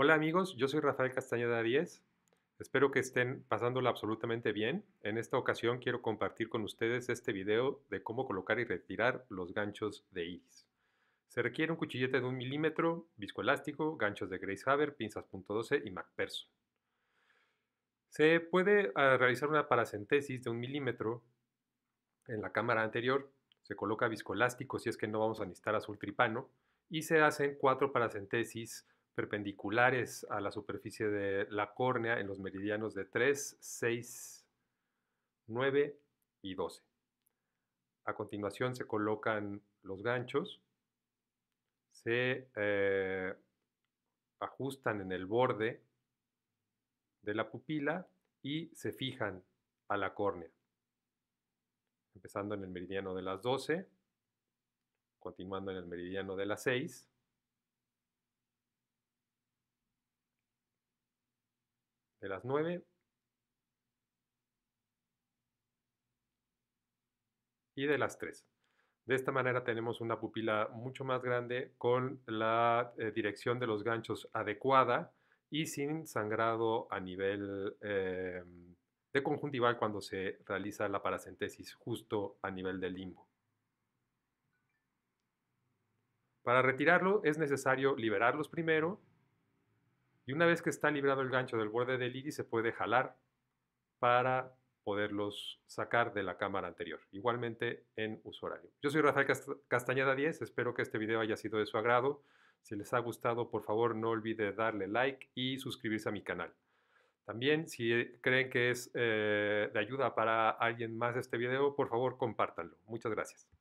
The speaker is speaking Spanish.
Hola amigos, yo soy Rafael Castañeda 10. Espero que estén pasándolo absolutamente bien. En esta ocasión quiero compartir con ustedes este video de cómo colocar y retirar los ganchos de iris. Se requiere un cuchillete de 1 milímetro, viscoelástico, ganchos de Grace Haber, pinzas .12 y MacPherson. Se puede ah, realizar una paracentesis de 1 milímetro en la cámara anterior. Se coloca viscoelástico si es que no vamos a necesitar azul tripano. Y se hacen cuatro paracentesis perpendiculares a la superficie de la córnea en los meridianos de 3, 6, 9 y 12. A continuación se colocan los ganchos, se eh, ajustan en el borde de la pupila y se fijan a la córnea. Empezando en el meridiano de las 12, continuando en el meridiano de las 6, de las 9 y de las 3. De esta manera tenemos una pupila mucho más grande con la eh, dirección de los ganchos adecuada y sin sangrado a nivel eh, de conjuntival cuando se realiza la paracentesis justo a nivel del limbo. Para retirarlo es necesario liberarlos primero y una vez que está librado el gancho del borde del iris, se puede jalar para poderlos sacar de la cámara anterior, igualmente en uso Yo soy Rafael Castañeda 10, espero que este video haya sido de su agrado. Si les ha gustado, por favor no olvide darle like y suscribirse a mi canal. También, si eh, creen que es eh, de ayuda para alguien más este video, por favor compártanlo. Muchas gracias.